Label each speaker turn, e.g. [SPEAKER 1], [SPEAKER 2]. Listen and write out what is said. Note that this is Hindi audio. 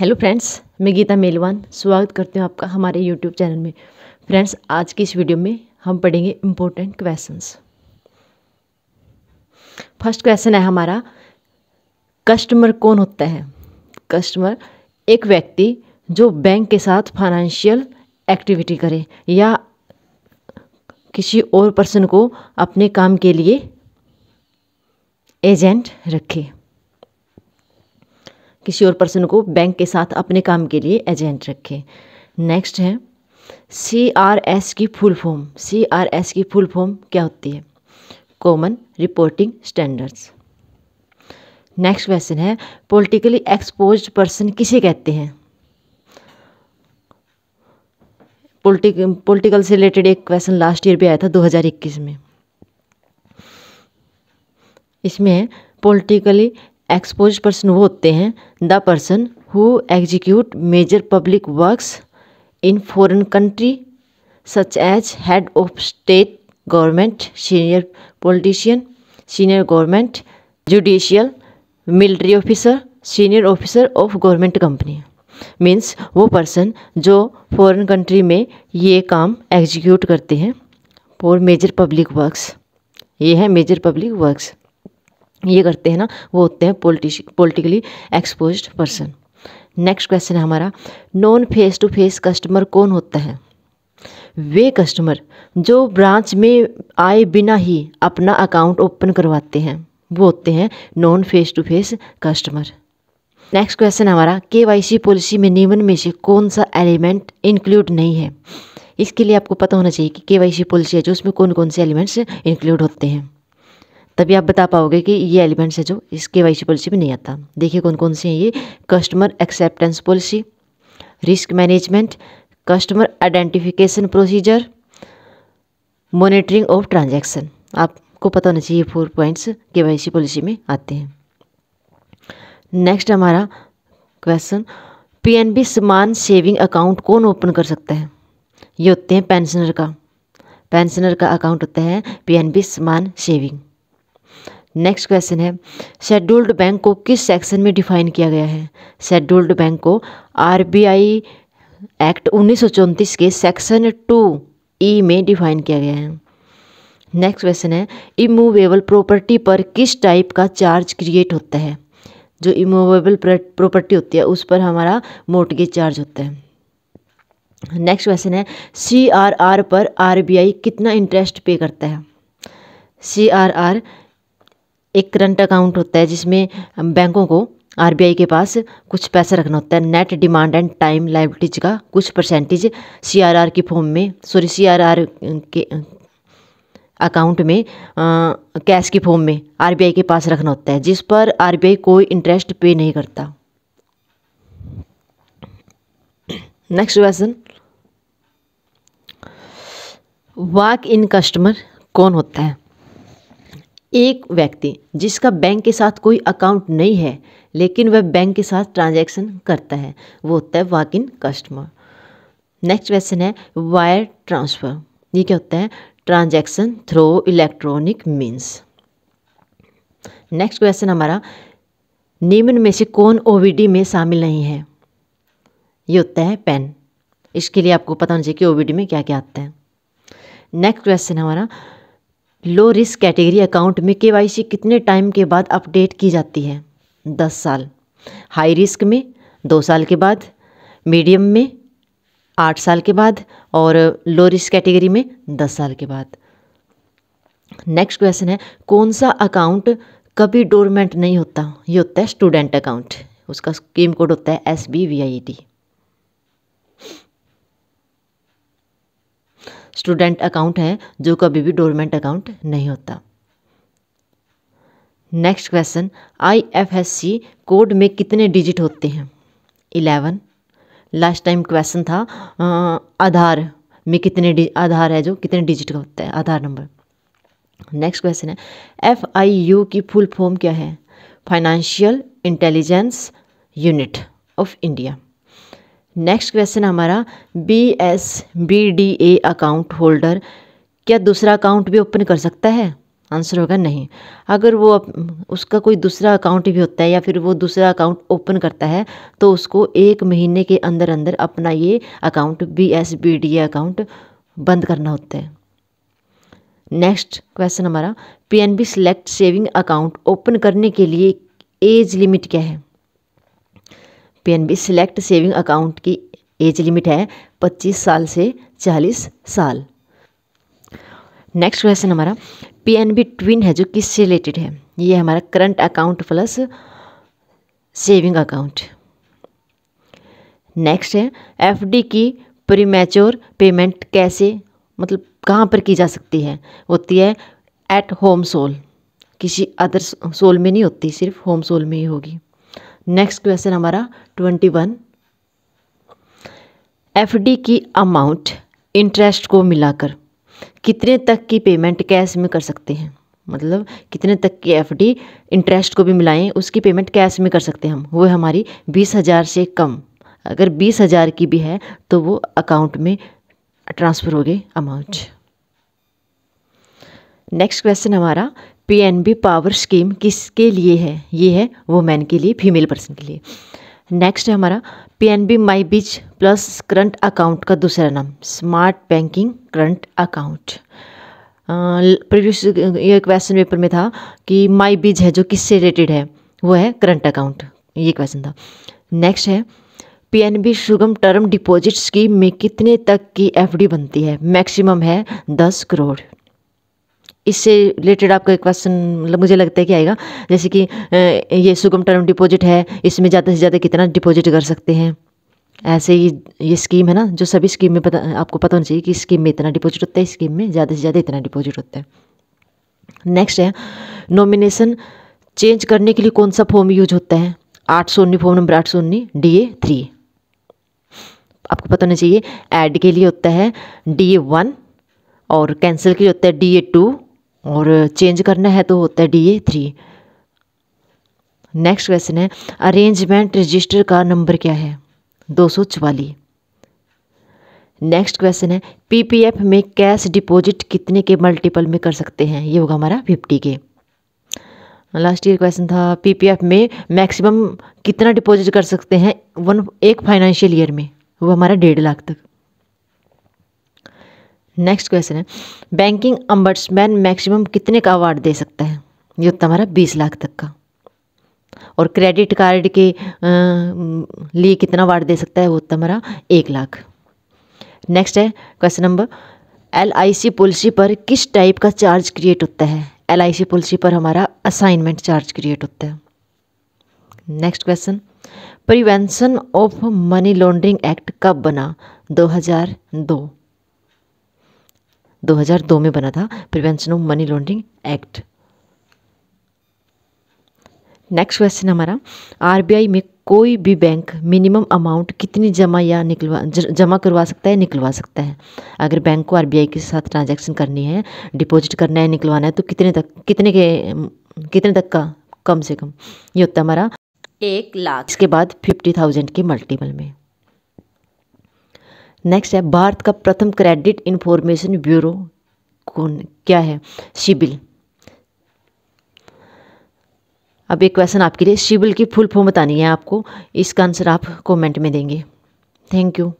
[SPEAKER 1] हेलो फ्रेंड्स मैं गीता मेलवान स्वागत करती हूँ आपका हमारे यूट्यूब चैनल में फ्रेंड्स आज की इस वीडियो में हम पढ़ेंगे इम्पोर्टेंट क्वेश्चंस फर्स्ट क्वेश्चन है हमारा कस्टमर कौन होता है कस्टमर एक व्यक्ति जो बैंक के साथ फाइनेंशियल एक्टिविटी करे या किसी और पर्सन को अपने काम के लिए एजेंट रखे किसी और पर्सन को बैंक के साथ अपने काम के लिए एजेंट रखें नेक्स्ट है सी आर एस की full form C R S की फुल फॉर्म क्या होती है common reporting standards next question है पॉलिटिकली एक्सपोज पर्सन किसे कहते हैं पोलिटिक पॉलिटिकल से रिलेटेड एक क्वेश्चन लास्ट ईयर भी आया था 2021 में इसमें पॉलिटिकली एक्सपोज पर्सन वो होते हैं the person who execute major public works in foreign country such as head of state government senior politician senior government judicial military officer senior officer of government company means वो पर्सन जो फॉरेन कंट्री में ये काम एग्जीक्यूट करते हैं फॉर मेजर पब्लिक वर्क्स ये है मेजर पब्लिक वर्क्स ये करते हैं ना वो होते हैं पोलिटिश politically exposed person next question है हमारा non face to face customer कौन होता है वे कस्टमर जो ब्रांच में आए बिना ही अपना अकाउंट ओपन करवाते हैं वो होते हैं non face to face customer next question हमारा के पॉलिसी में नियमन में से कौन सा एलिमेंट इंक्लूड नहीं है इसके लिए आपको पता होना चाहिए कि के पॉलिसी है जो उसमें कौन कौन से एलिमेंट्स इंक्लूड होते हैं तभी आप बता पाओगे कि ये एलिमेंट्स है जो इस के पॉलिसी में नहीं आता देखिए कौन कौन से हैं ये customer acceptance policy risk management customer identification procedure monitoring of transaction आपको पता होना चाहिए फोर पॉइंट्स के पॉलिसी में आते हैं नेक्स्ट हमारा क्वेश्चन पीएनबी समान सेविंग अकाउंट कौन ओपन कर सकता है ये होते हैं पेंशनर का पेंशनर का अकाउंट होता है पीएनबी समान सेविंग नेक्स्ट क्वेश्चन है शेड्यूल्ड बैंक को किस सेक्शन में डिफाइन किया गया है शेड्यूल्ड बैंक को आरबीआई एक्ट उन्नीस के सेक्शन टू ई में डिफाइन किया गया है नेक्स्ट क्वेश्चन है इमूवेबल प्रॉपर्टी पर किस टाइप का चार्ज क्रिएट होता है जो इमूवेबल प्रॉपर्टी होती है उस पर हमारा मोटगेज चार्ज होता है नेक्स्ट क्वेश्चन है सी आर आर पर आरबीआई कितना इंटरेस्ट पे करता है सी आर आर एक करंट अकाउंट होता है जिसमें बैंकों को आरबीआई के पास कुछ पैसा रखना होता है net demand and time liabilities का कुछ परसेंटेज सीआरआर के फॉर्म में सॉरी सीआरआर के अकाउंट में कैश के फॉर्म में आरबीआई के पास रखना होता है जिस पर आरबीआई कोई इंटरेस्ट पे नहीं करता next question walk in customer कौन होता है एक व्यक्ति जिसका बैंक के साथ कोई अकाउंट नहीं है लेकिन वह बैंक के साथ ट्रांजैक्शन करता है वो होता है walk in customer next question है वायर ट्रांसफ़र ये क्या होता है transaction through electronic means next question हमारा निम्न में से कौन ओवीडी में शामिल नहीं है ये होता है पेन इसके लिए आपको पता होना चाहिए कि ओवीडी में क्या क्या आता है नेक्स्ट क्वेश्चन हमारा लो रिस्क कैटेगरी अकाउंट में केवाईसी कितने टाइम के बाद अपडेट की जाती है दस साल हाई रिस्क में दो साल के बाद मीडियम में आठ साल के बाद और लो रिस्क कैटेगरी में दस साल के बाद नेक्स्ट क्वेश्चन है कौन सा अकाउंट कभी डोरमेंट नहीं होता ये होता है स्टूडेंट अकाउंट उसका स्कीम कोड होता है S B V I D student account है जो कभी भी डोरमेंट अकाउंट नहीं होता नेक्स्ट क्वेश्चन आईएफएससी कोड में कितने डिजिट होते हैं इलेवन लास्ट टाइम क्वेश्चन था आधार में कितने आधार है जो कितने डिजिट का होता है आधार नंबर नेक्स्ट क्वेश्चन है एफ आई यू की फुल फॉर्म क्या है financial intelligence unit of India next question हमारा B S B D A account holder क्या दूसरा अकाउंट भी ओपन कर सकता है आंसर होगा नहीं अगर वो उसका कोई दूसरा अकाउंट भी होता है या फिर वो दूसरा अकाउंट ओपन करता है तो उसको एक महीने के अंदर अंदर अपना ये account B S B D A account बंद करना होता है नेक्स्ट क्वेश्चन हमारा P N B select saving account open करने के लिए एज लिमिट क्या है पीएनबी सिलेक्ट सेविंग अकाउंट की एज लिमिट है 25 साल से 40 साल नेक्स्ट क्वेश्चन हमारा पीएनबी ट्विन है जो किससे रिलेटेड है ये हमारा current account plus saving account next है एफडी की प्रीमेच्योर पेमेंट कैसे मतलब कहाँ पर की जा सकती है होती है एट होम सोल किसी अदर सोल में नहीं होती सिर्फ होम सोल में ही होगी नेक्स्ट क्वेश्चन हमारा ट्वेंटी वन एफ की अमाउंट इंटरेस्ट को मिलाकर कितने तक की पेमेंट कैश में कर सकते हैं मतलब कितने तक की डी इंटरेस्ट को भी मिलाएं उसकी पेमेंट कैश में कर सकते हैं हम वो हमारी बीस हज़ार से कम अगर बीस हज़ार की भी है तो वो अकाउंट में ट्रांसफ़र हो गए अमाउंट नेक्स्ट क्वेश्चन हमारा पीएनबी पावर स्कीम किसके लिए है ये है वुमेन के लिए फीमेल पर्सन के लिए नेक्स्ट है हमारा P N B my beach plus current account का दूसरा नाम smart banking current account previous ये क्वेश्चन पेपर में था कि माई बीज है जो किससे रिलेटेड है वो है करंट अकाउंट ये क्वेश्चन था नेक्स्ट है PNB Sugam term deposit scheme में कितने तक की एफडी बनती है मैक्सिमम है दस करोड़ इससे रिलेटेड आपका एक क्वेश्चन मतलब मुझे लगता है कि आएगा जैसे कि ये सुगम टर्म डिपॉजिट है इसमें ज़्यादा से ज़्यादा कितना डिपॉजिट कर सकते हैं ऐसे ही ये स्कीम है ना जो सभी स्कीम में पता आपको पता होना चाहिए कि स्कीम में इतना डिपॉजिट होता है स्कीम में ज़्यादा से ज़्यादा इतना डिपॉजिट होता है नेक्स्ट है नॉमिनेशन चेंज करने के लिए कौन सा फॉर्म यूज होता है आठ सौ उन्नीस फॉर्म नंबर आठ सौ उन्नीस डी ए थ्री आपको पता होना चाहिए ऐड के लिए होता है डी ए वन और कैंसिल के लिए होता है डी ए टू और चेंज करना है तो होता है D A three next question है अरेंजमेंट रजिस्टर का नंबर क्या है दो सौ चवालीस नेक्स्ट क्वेश्चन है पीपीएफ में कैश डिपॉजिट कितने के मल्टीपल में कर सकते हैं ये होगा हमारा फिफ्टी के लास्ट ईयर क्वेश्चन था पीपीएफ में मैक्सिमम कितना डिपॉजिट कर सकते हैं वन एक फाइनेंशियल ईयर में वो हमारा डेढ़ लाख तक नेक्स्ट क्वेश्चन है बैंकिंग अम्बर्समैन मैक्सिमम कितने का अवार्ड दे सकता है ये होता तो हमारा बीस लाख तक का और क्रेडिट कार्ड के लिए कितना अवार्ड दे सकता है वो होता तो हमारा एक लाख नेक्स्ट है question number L I C policy पर किस टाइप का चार्ज क्रिएट होता है एल आई सी पॉलिसी पर हमारा असाइनमेंट चार्ज क्रिएट होता है next question prevention of money laundering act कब बना 2002 2002 में बना था prevention of money laundering act next question हमारा आरबीआई में कोई भी बैंक मिनिमम अमाउंट कितनी जमा या निकलवा जमा करवा सकता है निकलवा सकता है अगर बैंक को आरबीआई के साथ ट्रांजैक्शन करनी है डिपॉजिट करना है निकलवाना है तो कितने तक कितने के कितने तक का कम से कम ये होता है हमारा एक लाख इसके बाद फिफ्टी थाउजेंड के मल्टीपल में नेक्स्ट है भारत का प्रथम क्रेडिट इन्फॉर्मेशन ब्यूरो कौन क्या है सिबिल अब एक क्वेश्चन आपके लिए सिबिल की फुल फॉर्म बतानी है आपको इसका आंसर आप कमेंट में देंगे थैंक यू